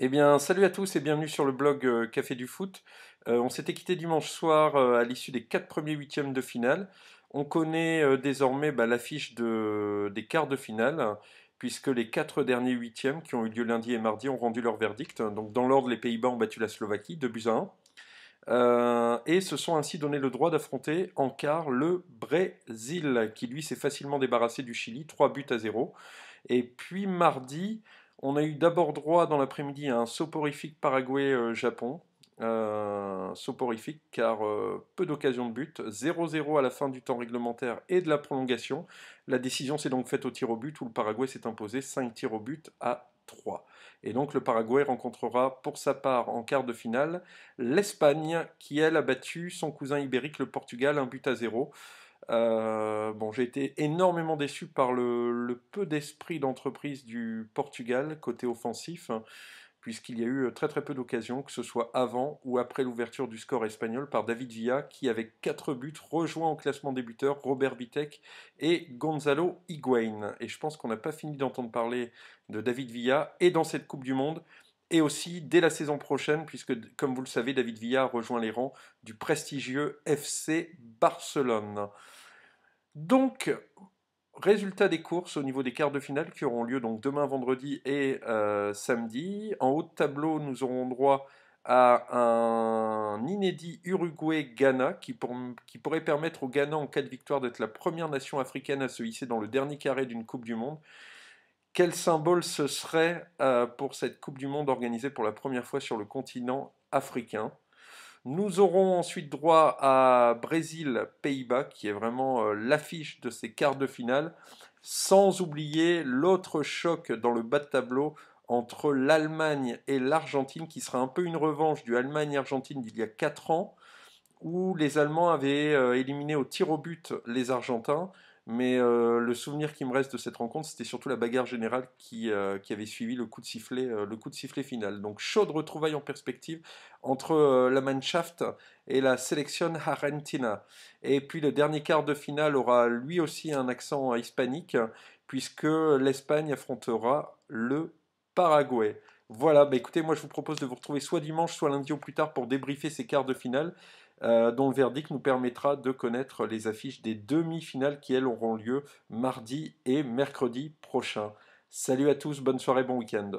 Eh bien, salut à tous et bienvenue sur le blog euh, Café du Foot. Euh, on s'était quitté dimanche soir euh, à l'issue des quatre premiers huitièmes de finale. On connaît désormais bah, l'affiche des quarts de finale, puisque les quatre derniers huitièmes qui ont eu lieu lundi et mardi ont rendu leur verdict. Donc, dans l'ordre, les Pays-Bas ont battu la Slovaquie, 2 buts à 1. et se sont ainsi donné le droit d'affronter en quart le Brésil, qui lui s'est facilement débarrassé du Chili, 3 buts à 0. Et puis mardi, on a eu d'abord droit dans l'après-midi à un soporifique Paraguay-Japon. Euh, soporifique car euh, peu d'occasions de but, 0-0 à la fin du temps réglementaire et de la prolongation. La décision s'est donc faite au tir au but où le Paraguay s'est imposé 5 tirs au but à 3. Et donc le Paraguay rencontrera pour sa part en quart de finale l'Espagne qui elle a battu son cousin ibérique le Portugal un but à 0. Euh, bon, j'ai été énormément déçu par le, peu d'esprit d'entreprise du Portugal côté offensif, puisqu'il y a eu euh, très très peu d'occasions, que ce soit avant ou après l'ouverture du score espagnol par David Villa, qui avec 4 buts rejoint au classement des buteurs Robert Bitek et Gonzalo Higuain. Et je pense qu'on n'a pas fini d'entendre parler de David Villa, et dans cette Coupe du Monde, et aussi dès la saison prochaine, puisque, comme vous le savez, David Villa rejoint les rangs du prestigieux FC Barcelone. Donc, résultat des courses au niveau des quarts de finale qui auront lieu donc demain vendredi et euh, samedi. En haut de tableau, nous aurons droit à un inédit Uruguay-Ghana qui, qui pourrait permettre au Ghana, en cas de victoire, d'être la première nation africaine à se hisser dans le dernier carré d'une Coupe du Monde. Quel symbole ce serait euh, pour cette Coupe du Monde organisée pour la première fois sur le continent africain Nous aurons ensuite droit à Brésil-Pays-Bas, qui est vraiment euh, l'affiche de ces quarts de finale, sans oublier l'autre choc dans le bas de tableau entre l'Allemagne et l'Argentine, qui sera un peu une revanche du Allemagne-Argentine d'il y a 4 ans où les Allemands avaient euh, éliminé au tir au but les Argentins. Mais euh, le souvenir qui me reste de cette rencontre, c'était surtout la bagarre générale qui, euh, avait suivi le coup de sifflet, le coup de sifflet final. Donc chaude retrouvaille en perspective entre la Mannschaft et la Selección Argentina. Et puis le dernier quart de finale aura lui aussi un accent hispanique, puisque l'Espagne affrontera le Paraguay. Voilà, bah, écoutez, moi je vous propose de vous retrouver soit dimanche, soit lundi au plus tard pour débriefer ces quarts de finale. Euh, dont le verdict nous permettra de connaître les affiches des demi-finales qui, elles, auront lieu mardi et mercredi prochain. Salut à tous, bonne soirée, bon week-end.